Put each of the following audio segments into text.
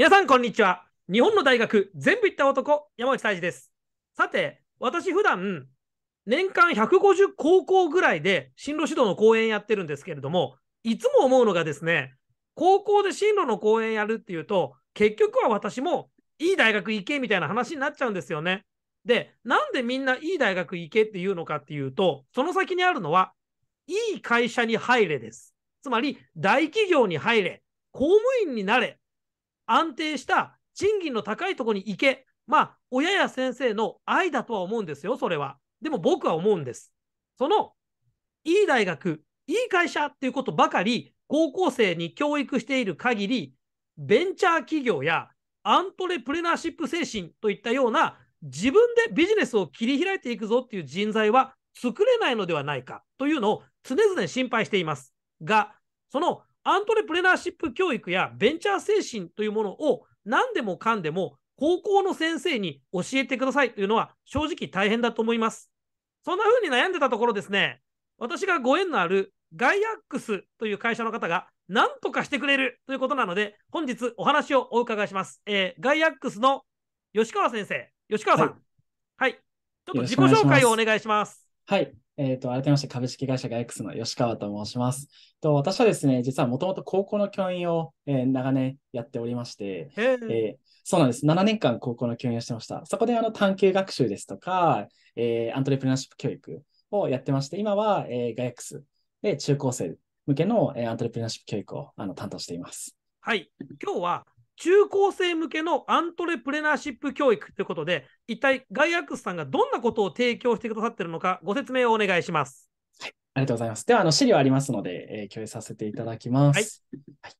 皆さん、こんにちは。日本の大学全部行った男、山内泰治です。さて、私、普段年間150高校ぐらいで進路指導の講演やってるんですけれども、いつも思うのがですね、高校で進路の講演やるっていうと、結局は私もいい大学行けみたいな話になっちゃうんですよね。で、なんでみんないい大学行けっていうのかっていうと、その先にあるのは、いい会社に入れです。つまり、大企業に入れ、公務員になれ安定した賃金の高いところに行け。まあ、親や先生の愛だとは思うんですよ、それは。でも僕は思うんです。その、いい大学、いい会社っていうことばかり、高校生に教育している限り、ベンチャー企業やアントレプレナーシップ精神といったような、自分でビジネスを切り開いていくぞっていう人材は作れないのではないかというのを常々心配しています。が、そのアントレプレナーシップ教育やベンチャー精神というものを何でもかんでも高校の先生に教えてくださいというのは正直大変だと思います。そんな風に悩んでたところですね、私がご縁のあるガイアックスという会社の方が何とかしてくれるということなので、本日お話をお伺いします。えー、ガイアックスの吉川先生、吉川さん。はい、はい、ちょっと自己紹介をお願いします。はい。えっ、ー、と、改めまして株式会社ク X の吉川と申します。と私はですね、実はもともと高校の教員を、えー、長年やっておりまして、えー、そうなんです。7年間高校の教員をしてました。そこであの探究学習ですとか、えー、アントレプレナーシップ教育をやってまして、今は、えー、ガ X で中高生向けの、えー、アントレプレナーシップ教育をあの担当しています。はい。今日は中高生向けのアントレプレナーシップ教育ということで、一体ガイアックスさんがどんなことを提供してくださっているのか、ご説明をお願いします。はい、ありがとうございます。では、あの資料ありますので、えー、共有させていただきます。はい、はい、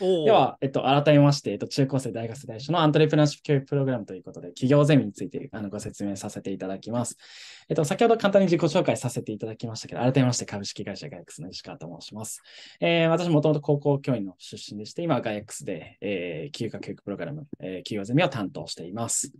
では、えっと、改めまして、えっと、中高生、大学生、代表のアントレプナーシップ教育プログラムということで、企業ゼミについてあのご説明させていただきます。えっと、先ほど簡単に自己紹介させていただきましたけど、改めまして株式会社ガイアックスの石川と申します。えー、私もともと高校教員の出身でして、今ガイアックスで、えー、休暇教育プログラム、えー、企業ゼミを担当しています。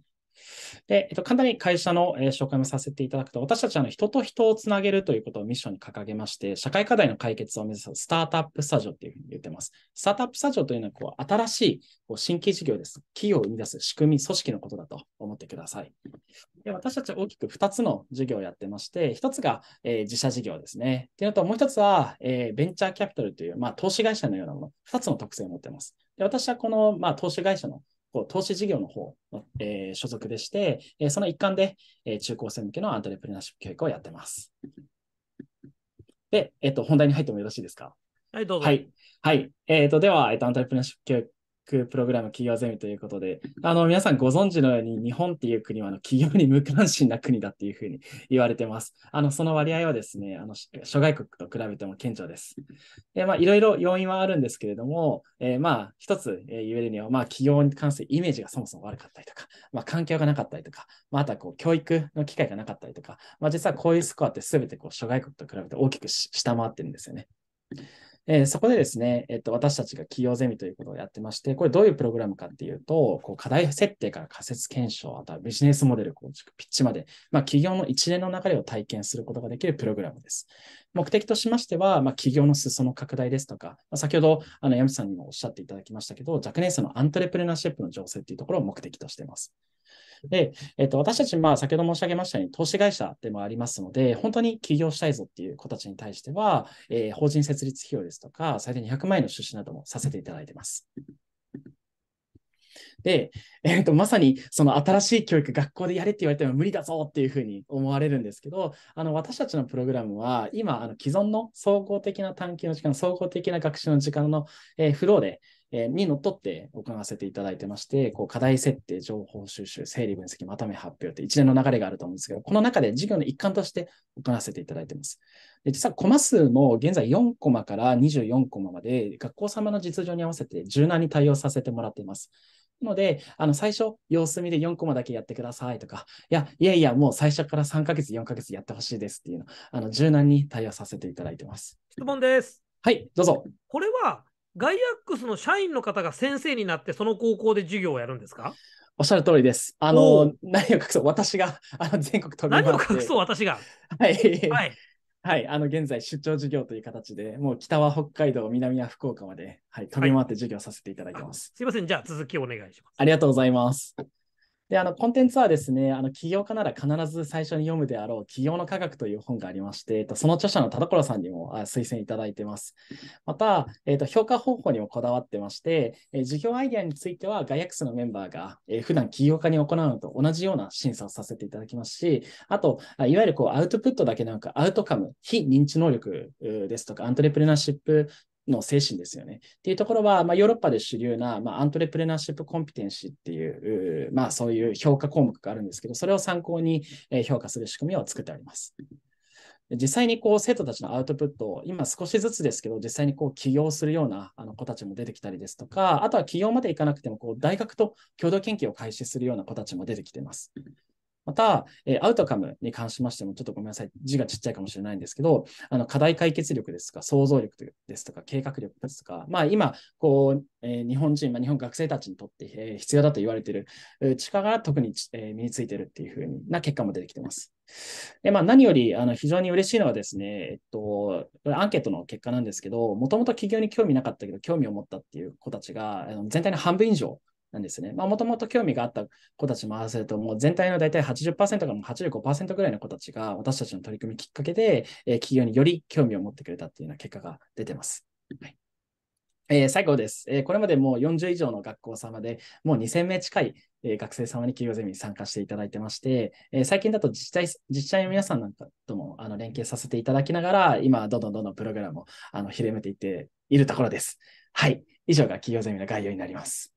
で、えっと、簡単に会社の、えー、紹介もさせていただくと、私たちは人と人をつなげるということをミッションに掲げまして、社会課題の解決を目指すスタートアップスタジオというふうに言ってます。スタートアップスタジオというのはこう新しいこう新規事業です。企業を生み出す仕組み、組織のことだと思ってください。で私たちは大きく2つの事業をやってまして、1つが、えー、自社事業ですね。というのと、もう1つは、えー、ベンチャーキャピタルという、まあ、投資会社のようなもの、2つの特性を持っています。で私はこの、まあ、投資会社のこう投資事業の方の、えー、所属でして、えー、その一環で、えー、中高生向けのアントレプレナーシップ教育をやってます。で、えっ、と、本題に入ってもよろしいですかはい、どうぞ。はい。はい。えっ、と、では、えっ、と、アントレプレナーシップ教育クプログラム企業ゼミということで、あの、皆さんご存知のように、日本っていう国はあの企業に無関心な国だっていうふうに言われてます。あの、その割合はですね、あの、諸外国と比べても顕著です。で、まあ、いろいろ要因はあるんですけれども、えー、まあ、一つ、えー、言えるには、まあ、企業に関するイメージがそもそも悪かったりとか、まあ、環境がなかったりとか、また、こう、教育の機会がなかったりとか、まあ、実はこういうスコアって全て、こう、諸外国と比べて大きく下回ってるんですよね。えー、そこでですね、えっと、私たちが企業ゼミということをやってまして、これどういうプログラムかっていうと、こう課題設定から仮説検証、あとはビジネスモデル構築、ピッチまで、まあ、企業の一連の流れを体験することができるプログラムです。目的としましては、まあ、企業の裾野拡大ですとか、まあ、先ほど、あの、山口さんにもおっしゃっていただきましたけど、若年層のアントレプレナーシップの情勢っていうところを目的としています。で、えっと、私たち、まあ、先ほど申し上げましたように、投資会社でもありますので、本当に起業したいぞっていう子たちに対しては、えー、法人設立費用ですとか、最低200万円の出資などもさせていただいてます。で、えっと、とまさにその新しい教育、学校でやれって言われても無理だぞっていうふうに思われるんですけど、あの私たちのプログラムは、今、あの既存の総合的な探究の時間、総合的な学習の時間の、えー、フローで、にのっとって行わせていただいてまして、こう課題設定、情報収集、整理分析、まとめ発表って一連の流れがあると思うんですけど、この中で授業の一環として行わせていただいてます。で実はコマ数も現在4コマから24コマまで学校様の実情に合わせて柔軟に対応させてもらっています。ので、あの、最初、様子見で4コマだけやってくださいとか、いや、いやいや、もう最初から3ヶ月、4ヶ月やってほしいですっていうの、あの、柔軟に対応させていただいてます。質問です。はい、どうぞ。これは、ガイアックスの社員の方が先生になって、その高校で授業をやるんですかおっしゃる通りです。あの、何を隠そう、私があの全国飛び回何を隠そう、私が。はい。はいはい、あの現在、出張授業という形で、もう北は北海道、南は福岡まで、はい、飛び回って授業させていただいてます。はい、すみません、じゃあ続きお願いします。ありがとうございます。で、あの、コンテンツはですね、あの、起業家なら必ず最初に読むであろう、起業の科学という本がありまして、えっと、その著者の田所さんにもあ推薦いただいてます。また、えっと、評価方法にもこだわってまして、え事業アイデアについては、ガイアックスのメンバーが、え普段起業家に行うのと同じような審査をさせていただきますし、あと、いわゆるこう、アウトプットだけなんか、アウトカム、非認知能力ですとか、アントレプレナーシップの精神ですよね。っていうところは、まあ、ヨーロッパで主流な、まあ、アントレプレナーシップコンピテンシーっていう、まあ、そういう評価項目があるんですけど、それを参考に評価する仕組みを作っております。実際にこう生徒たちのアウトプットを今少しずつですけど、実際にこう起業するようなあの子たちも出てきたりですとか、あとは起業まで行かなくてもこう大学と共同研究を開始するような子たちも出てきています。また、えアウトカムに関しましても、ちょっとごめんなさい、字がちっちゃいかもしれないんですけど、あの課題解決力ですとか、想像力ですとか、計画力ですとか、まあ、今、こう、え日本人、まあ、日本学生たちにとって、え必要だと言われている力が特に、え身についているっていうふうな結果も出てきてます。でまあ、何よりあの非常に嬉しいのはですね、えっと、アンケートの結果なんですけど、もともと企業に興味なかったけど、興味を持ったっていう子たちが、全体の半分以上なんですね。まあ、もともと興味があった子たちも合わせると、もう全体の大体80%から85%ぐらいの子たちが、私たちの取り組みきっかけで、えー、企業により興味を持ってくれたっていうような結果が出てます。はいえー、最後です、えー、これまでもう40以上の学校様で、もう2000名近い、えー、学生様に企業ゼミに参加していただいてまして、え最近だと自治体自治体の皆さんなんかともあの連携させていただきながら、今、どんどんどんどんプログラムをあの広めていっているところです。はい。以上が企業ゼミの概要になります。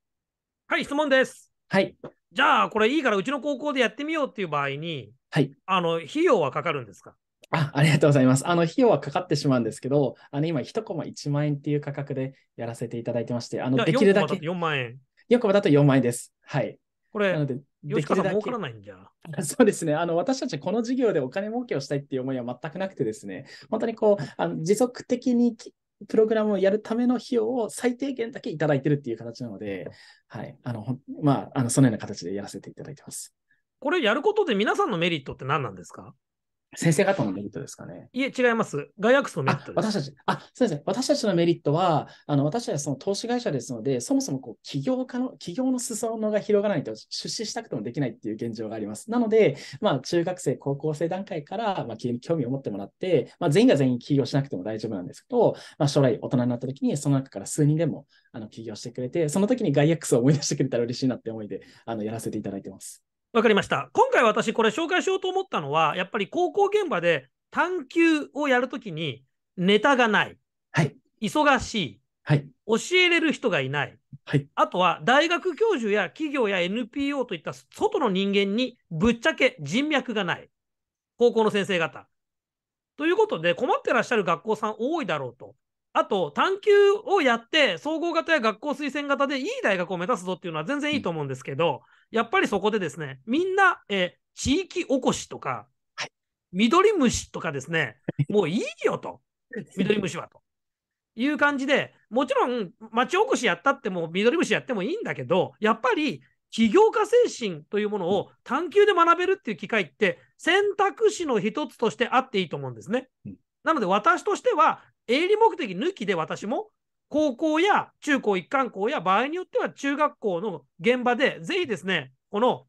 はい、質問です。はい。じゃあ、これいいからうちの高校でやってみようっていう場合に、はい。あの、費用はかかるんですかあありがとうございます。あの、費用はかかってしまうんですけど、あの、今、1コマ1万円っていう価格でやらせていただいてまして、あの、できるだけ。4万円。4コマだと4万円です。はい。これ、なので、できるだけ。儲からないんじゃ。そうですね。あの、私たちこの授業でお金儲けをしたいっていう思いは全くなくてですね、本当にこう、あの持続的にプログラムをやるための費用を最低限だけいただいてるっていう形なので、はい。あの、まあ、あのそのような形でやらせていただいてます。これやることで皆さんのメリットって何なんですか先生方のメリットですかね。いえ、違います。ガイアクのメリット私たち、あ、そうですね。私たちのメリットは、あの私たちはその投資会社ですので、そもそもこう起業家の、起業の裾野が広がらないと出資したくてもできないっていう現状があります。なので、まあ、中学生、高校生段階から、まあ、興味を持ってもらって、まあ、全員が全員起業しなくても大丈夫なんですけど、まあ、将来大人になった時に、その中から数人でもあの起業してくれて、その時にガイアクを思い出してくれたら嬉しいなって思いで、あのやらせていただいてます。わかりました。今回私これ紹介しようと思ったのは、やっぱり高校現場で探求をやるときにネタがない。はい。忙しい。はい。教えれる人がいない。はい。あとは大学教授や企業や NPO といった外の人間にぶっちゃけ人脈がない。高校の先生方。ということで困ってらっしゃる学校さん多いだろうと。あと、探究をやって、総合型や学校推薦型でいい大学を目指すぞっていうのは全然いいと思うんですけど、うん、やっぱりそこでですね、みんな、え地域おこしとか、はい、緑虫とかですね、もういいよと、緑虫はと。いう感じで、もちろん、町おこしやったっても、緑虫やってもいいんだけど、やっぱり、起業家精神というものを探究で学べるっていう機会って、選択肢の一つとしてあっていいと思うんですね。うんなので私としては営利目的抜きで私も高校や中高一貫校や場合によっては中学校の現場で、ぜひですね、この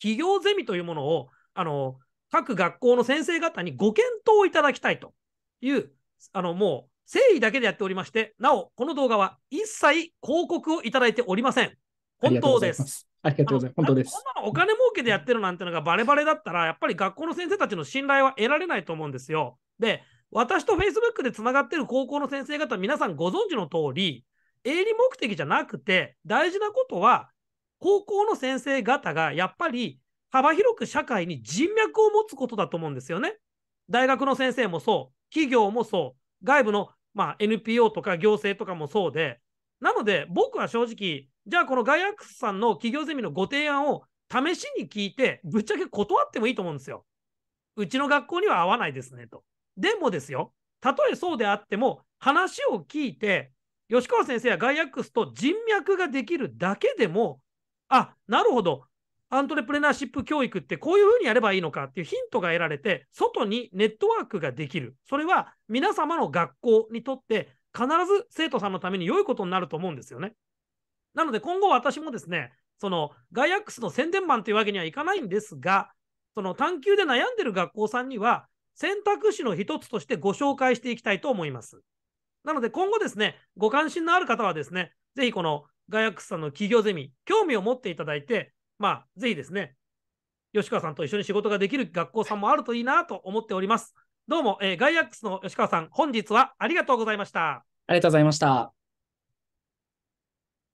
企業ゼミというものを、あの、各学校の先生方にご検討いただきたいという、あの、もう誠意だけでやっておりまして、なお、この動画は一切広告をいただいておりません。本当です。ありがとうございます。本当です。こんなのお金儲けでやってるなんてのがバレバレだったら、やっぱり学校の先生たちの信頼は得られないと思うんですよ。で、私と Facebook でつながってる高校の先生方、皆さんご存知の通り、営利目的じゃなくて、大事なことは、高校の先生方がやっぱり幅広く社会に人脈を持つことだと思うんですよね。大学の先生もそう、企業もそう、外部の、まあ、NPO とか行政とかもそうで、なので僕は正直、じゃあこのガイアックスさんの企業ゼミのご提案を試しに聞いて、ぶっちゃけ断ってもいいと思うんですよ。うちの学校には合わないですねと。でもですよ、たとえそうであっても、話を聞いて、吉川先生やガイアックスと人脈ができるだけでも、あ、なるほど、アントレプレナーシップ教育ってこういうふうにやればいいのかっていうヒントが得られて、外にネットワークができる。それは皆様の学校にとって必ず生徒さんのために良いことになると思うんですよね。なので今後私もですね、そのガイアックスの宣伝版というわけにはいかないんですが、その探求で悩んでる学校さんには、選択肢の一つとしてご紹介していきたいと思います。なので今後ですね、ご関心のある方はですね、ぜひこのガヤックスさんの企業ゼミ、興味を持っていただいて、まあ、ぜひですね、吉川さんと一緒に仕事ができる学校さんもあるといいなと思っております。どうも、えー、ガイアックスの吉川さん、本日はありがとうございました。ありがとうございました。